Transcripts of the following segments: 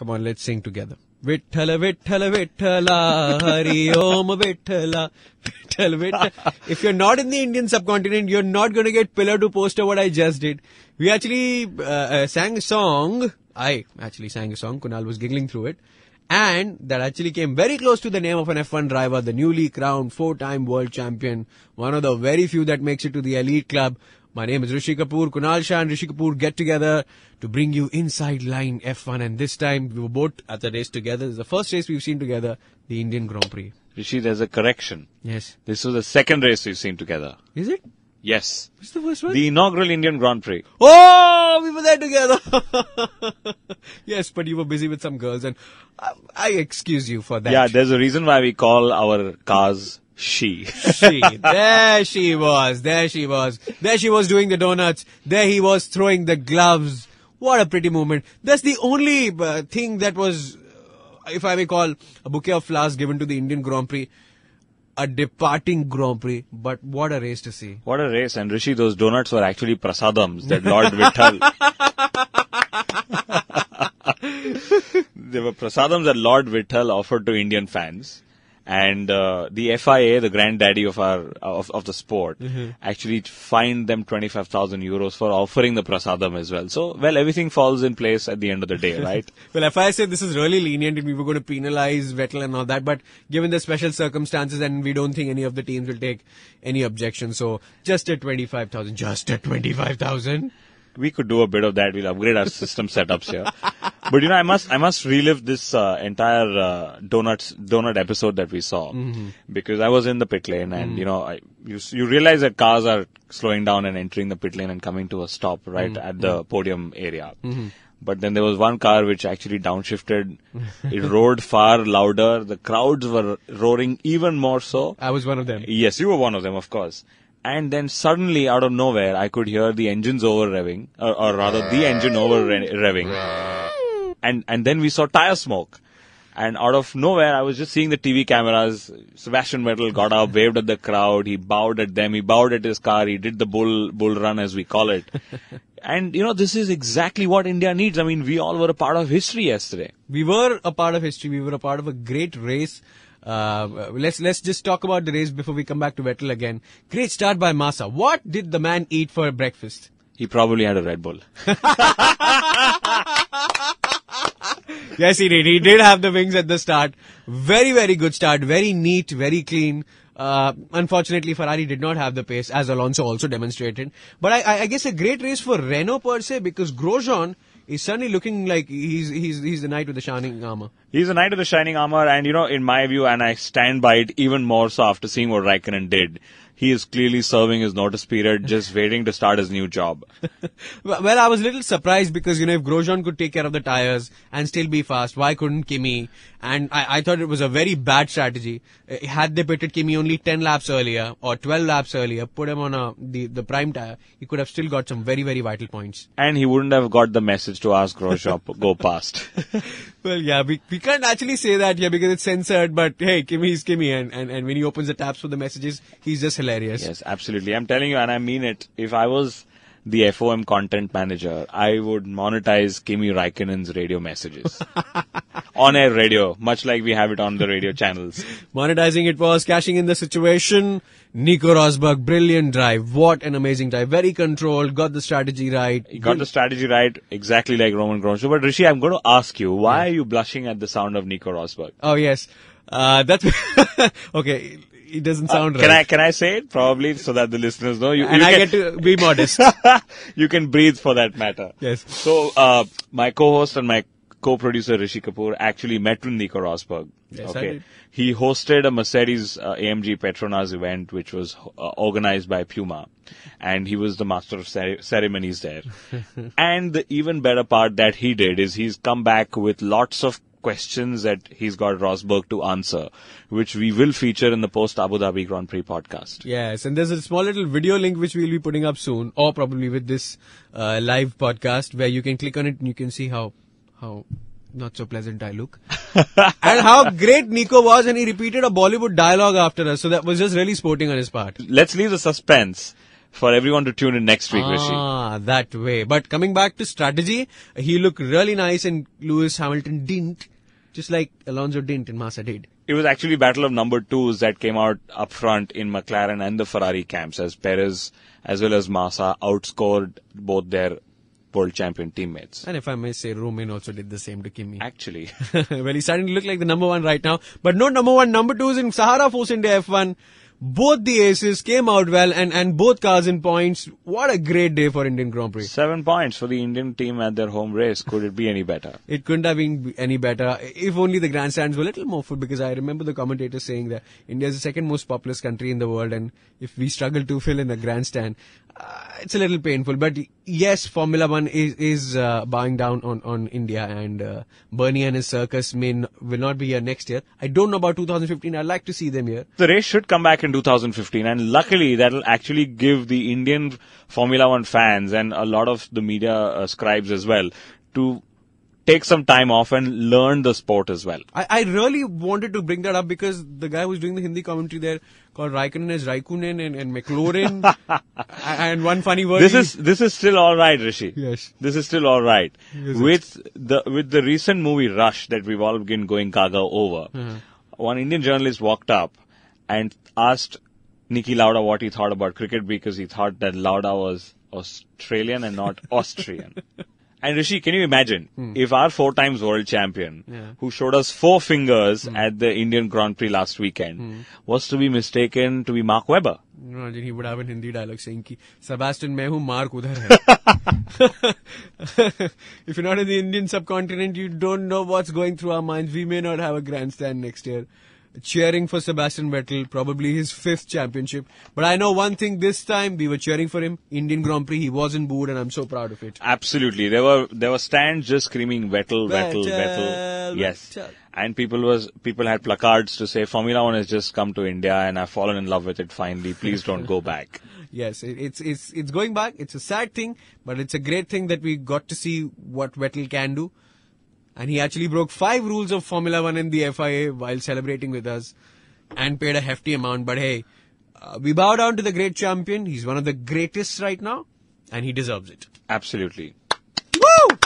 Come on, let's sing together. Vithala, Vithala, Vithala, Hari Om Vithala, Vithala, If you're not in the Indian subcontinent, you're not going to get pillar to poster what I just did. We actually uh, uh, sang a song. I actually sang a song. Kunal was giggling through it. And that actually came very close to the name of an F1 driver, the newly crowned four-time world champion, one of the very few that makes it to the elite club, my name is Rishi Kapoor. Kunal Shah and Rishi Kapoor get together to bring you Inside Line F1. And this time we were both at the race together. This is the first race we've seen together, the Indian Grand Prix. Rishi, there's a correction. Yes. This was the second race we've seen together. Is it? Yes. What's the first one? The inaugural Indian Grand Prix. Oh, we were there together. yes, but you were busy with some girls, and I, I excuse you for that. Yeah, there's a reason why we call our cars she. she. There she was. There she was. There she was doing the donuts. There he was throwing the gloves. What a pretty moment. That's the only uh, thing that was, uh, if I may call, a bouquet of flowers given to the Indian Grand Prix. A departing Grand Prix, but what a race to see. What a race. And Rishi, those donuts were actually prasadams that Lord Vittal. they were prasadams that Lord Vittal offered to Indian fans and uh, the FIA, the granddaddy of our of, of the sport, mm-hmm. actually fined them twenty five thousand euros for offering the prasadam as well. So, well, everything falls in place at the end of the day, right? well, FIA said this is really lenient, and we were going to penalize Vettel and all that, but given the special circumstances, and we don't think any of the teams will take any objection. So, just at twenty five thousand, just at twenty five thousand. We could do a bit of that. We'll upgrade our system setups here. but you know, I must I must relive this uh, entire uh, donuts donut episode that we saw mm-hmm. because I was in the pit lane and mm you know I, you you realize that cars are slowing down and entering the pit lane and coming to a stop right mm-hmm. at the mm-hmm. podium area. Mm-hmm. But then there was one car which actually downshifted. it roared far louder. The crowds were roaring even more so. I was one of them. Yes, you were one of them, of course and then suddenly out of nowhere i could hear the engines over revving or, or rather the engine over revving and, and then we saw tire smoke. And out of nowhere, I was just seeing the TV cameras. Sebastian Vettel got up, waved at the crowd. He bowed at them. He bowed at his car. He did the bull bull run, as we call it. and you know, this is exactly what India needs. I mean, we all were a part of history yesterday. We were a part of history. We were a part of a great race. Uh, let's let's just talk about the race before we come back to Vettel again. Great start by Massa. What did the man eat for breakfast? He probably had a Red Bull. yes, he did. He did have the wings at the start. Very, very good start. Very neat, very clean. Uh, unfortunately, Ferrari did not have the pace, as Alonso also demonstrated. But I, I guess a great race for Renault per se because Grosjean is suddenly looking like he's he's he's the knight with the shining armor. He's the knight of the shining armor, and you know, in my view, and I stand by it even more so after seeing what Raikkonen did he is clearly serving his notice period, just waiting to start his new job. well, I was a little surprised because, you know, if Grosjean could take care of the tires and still be fast, why couldn't Kimi? And I, I thought it was a very bad strategy. Eh, had they pitted Kimi only 10 laps earlier or 12 laps earlier, put him on a, the, the prime tire, he could have still got some very, very vital points. And he wouldn't have got the message to ask Grosjean go past. well, yeah, we, we can't actually say that here because it's censored, but hey, Kimi is Kimi. And, and, and when he opens the tabs for the messages, he's just hilarious hilarious. Yes, absolutely. I'm telling you, and I mean it. If I was the FOM content manager, I would monetize Kimi Raikkonen's radio messages. on air radio, much like we have it on the radio channels. Monetizing it was cashing in the situation. Nico Rosberg, brilliant drive. What an amazing drive. Very controlled, got the strategy right. He got the strategy right, exactly like Roman Groncho. But Rishi, I'm going to ask you, why yeah. are you blushing at the sound of Nico Rosberg? Oh, yes. Uh, that's okay it doesn't uh, sound uh, can right. Can I can I say it probably so that the listeners know? You, and you I can, get to be modest. you can breathe for that matter. Yes. So uh, my co-host and my co-producer Rishi Kapoor actually met with Nico Rosberg. Yes, okay. He hosted a Mercedes uh, AMG Petronas event, which was uh, organized by Puma, and he was the master of cere- ceremonies there. and the even better part that he did is he's come back with lots of questions that he's got Rosberg to answer, which we will feature in the post Abu Dhabi Grand Prix podcast. Yes, and there's a small little video link which we'll be putting up soon, or probably with this uh, live podcast, where you can click on it and you can see how how not so pleasant I look. and how great Nico was, and he repeated a Bollywood dialogue after us. So that was just really sporting on his part. Let's leave the suspense for everyone to tune in next week, ah, Rishi. Ah, that way. But coming back to strategy, he looked really nice and Lewis Hamilton didn't, just like Alonso didn't and Massa did. It was actually battle of number twos that came out up front in McLaren and the Ferrari camps as Perez as well as Massa outscored both their world champion teammates. And if I may say, Romain also did the same to Kimi. Actually. well, he's starting to look like the number one right now. But no number one, number twos in Sahara Force India F1. Both the aces came out well and, and both cars in points. What a great day for Indian Grand Prix. Seven points for the Indian team at their home race. Could it be any better? It couldn't have been any better. If only the grandstands were a little more full because I remember the commentator saying that India is the second most populous country in the world and if we struggle to fill in the grandstand, uh, it's a little painful, but yes, Formula One is is uh, bowing down on on India, and uh, Bernie and his circus may n- will not be here next year. I don't know about 2015. I'd like to see them here. The race should come back in 2015, and luckily that'll actually give the Indian Formula One fans and a lot of the media uh, scribes as well to take some time off and learn the sport as well. I, I really wanted to bring that up because the guy who's doing the Hindi commentary there called Raikkonen as Raikkonen and, and McLaurin and one funny word. This is this is still all right, Rishi. Yes, this is still all right. with the with the recent movie Rush that we've all been going gaga over, uh-huh. one Indian journalist walked up and asked Nicky Lauda what he thought about cricket because he thought that Lauda was Australian and not Austrian. And Rishi, can you imagine hmm. if our four times world champion, yeah. who showed us four fingers hmm. at the Indian Grand Prix last weekend, hmm. was to be mistaken to be Mark Webber? No, he would have a Hindi dialogue saying ki, Sebastian, मैं Mark udhar hai." if you're not in the Indian subcontinent, you don't know what's going through our minds. We may not have a grandstand next year cheering for Sebastian Vettel, probably his fifth championship. But I know one thing this time we were cheering for him. Indian Grand Prix, he was in booed, and I'm so proud of it. Absolutely. There were there were stands just screaming Vettel, Vettel, Vettel. Vettel. Yes. Vettel. And people was people had placards to say Formula One has just come to India and I've fallen in love with it finally. Please don't go back. yes, it's it's it's going back. It's a sad thing, but it's a great thing that we got to see what Vettel can do. And he actually broke five rules of Formula One and the FIA while celebrating with us and paid a hefty amount. But hey, uh, we bow down to the great champion. He's one of the greatest right now and he deserves it. Absolutely. Woo!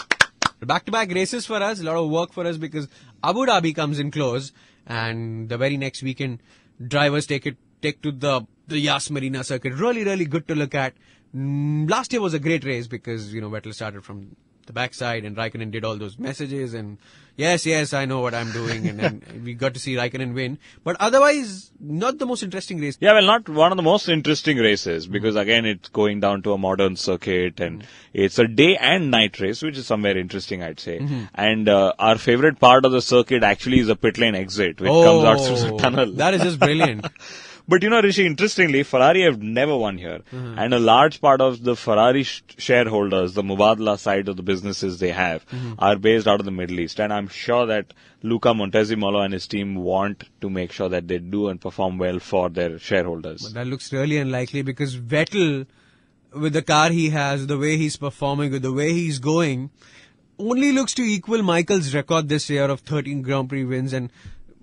Back to back races for us, a lot of work for us because Abu Dhabi comes in close and the very next weekend drivers take it take to the the Yas Marina circuit. Really, really good to look at. Mm, last year was a great race because you know Vettel started from the backside, and Raikkonen did all those messages, and yes, yes, I know what I'm doing, and, and we got to see Raikkonen win. But otherwise, not the most interesting race. Yeah, well, not one of the most interesting races because mm-hmm. again, it's going down to a modern circuit, and mm-hmm. it's a day and night race, which is somewhere interesting, I'd say. Mm-hmm. And uh, our favorite part of the circuit actually is a pit lane exit, which oh, comes out through the oh, tunnel. That is just brilliant. But you know, Rishi, interestingly, Ferrari have never won here. Mm-hmm. And a large part of the Ferrari sh- shareholders, the Mubadala side of the businesses they have, mm-hmm. are based out of the Middle East. And I'm sure that Luca Montezemolo and his team want to make sure that they do and perform well for their shareholders. But that looks really unlikely because Vettel, with the car he has, the way he's performing, with the way he's going, only looks to equal Michael's record this year of 13 Grand Prix wins and,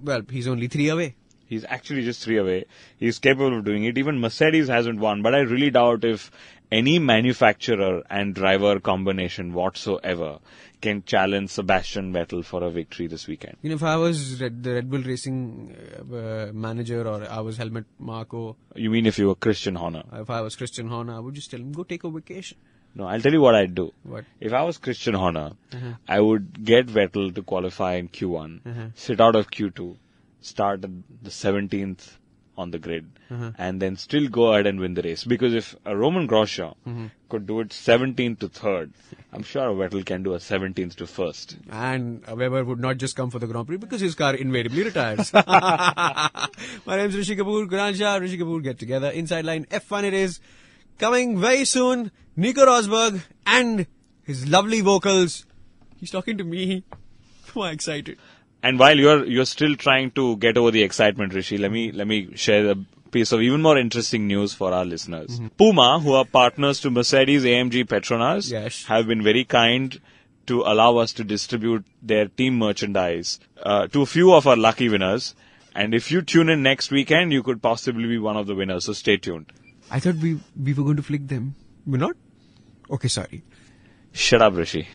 well, he's only three away. He's actually just three away. He's capable of doing it. Even Mercedes hasn't won, but I really doubt if any manufacturer and driver combination whatsoever can challenge Sebastian Vettel for a victory this weekend. You know, if I was Red, the Red Bull Racing uh, manager or I was Helmet Marco. You mean if you were Christian Horner? If I was Christian Horner, I would just tell him, go take a vacation. No, I'll tell you what I'd do. What? If I was Christian Horner, uh-huh. I would get Vettel to qualify in Q1, uh-huh. sit out of Q2, start the 17th on the grid mm-hmm. and then still go ahead and win the race. Because if a Roman Grosjean mm-hmm. could do it 17th to 3rd, I'm sure a Vettel can do a 17th to 1st. And Weber would not just come for the Grand Prix because his car invariably retires. My name is Rishi Kapoor, Granja, Rishi Kapoor get together. Inside line F1 it is. Coming very soon, Nico Rosberg and his lovely vocals. He's talking to me. Am I excited? and while you're you're still trying to get over the excitement, Rishi, let me let me share a piece of even more interesting news for our listeners. Mm-hmm. Puma, who are partners to Mercedes AMG Petronas, yes. have been very kind to allow us to distribute their team merchandise uh, to a few of our lucky winners. And if you tune in next weekend, you could possibly be one of the winners. So stay tuned. I thought we we were going to flick them. We're not. Okay, sorry. Shut up, Rishi.